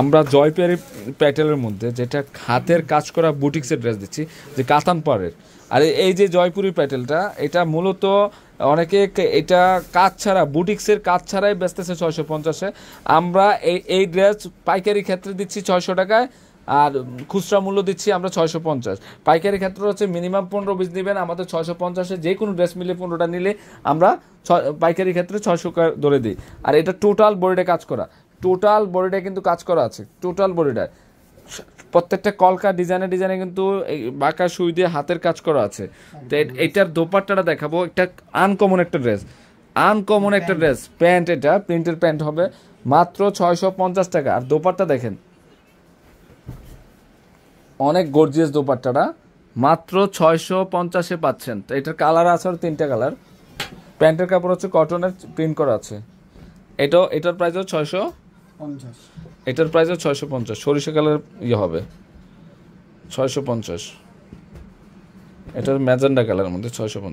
আমরা জয়পেরি প্যাটেলের মধ্যে যেটা হাতের কাজ করা বুটিক্সের ড্রেস দিচ্ছি যে কাতান আর এই যে জয়পুরি প্যাটেলটা এটা মূলত অনেকে এটা কাজ ছাড়া বুটিক্সের কাজ ছাড়াই বেচতেছে ছয়শো পঞ্চাশে আমরা এই এই ড্রেস পাইকারি ক্ষেত্রে দিচ্ছি ছয়শো টাকায় আর খুচরা মূল্য দিচ্ছি আমরা ছয়শো পঞ্চাশ পাইকারি ক্ষেত্রে হচ্ছে মিনিমাম পনেরো পিস নেবেন আমাদের ছয়শো পঞ্চাশে যে কোনো ড্রেস মিলে পনেরোটা নিলে আমরা পাইকারি ক্ষেত্রে ছয়শো ধরে দিই আর এটা টোটাল বোর্ডে কাজ করা টোটাল বডিটা কিন্তু কাজ করা আছে টোটাল বডিটা প্রত্যেকটা কলকা ডিজাইনে ডিজাইনে কিন্তু বাঁকা সুই দিয়ে হাতের কাজ করা আছে তো এটার দোপাট্টাটা দেখাবো একটা আনকমন একটা ড্রেস আনকমন একটা ড্রেস প্যান্ট এটা প্রিন্টের প্যান্ট হবে মাত্র ছয়শো পঞ্চাশ টাকা আর দোপাট্টা দেখেন অনেক গর্জিয়াস দোপাট্টাটা মাত্র ছয়শো পঞ্চাশে পাচ্ছেন তো এটার কালার আছে আর তিনটা কালার প্যান্টের কাপড় হচ্ছে কটনের প্রিন্ট করা আছে এটাও এটার প্রাইস হচ্ছে ছয়শো এটার প্রাইস ছয়শো পঞ্চাশ সরিষা কালার ইয়ে হবে ছয়শো পঞ্চাশ এটার ম্যাজেন্ডা কালার মধ্যে ছয়শো পঞ্চাশ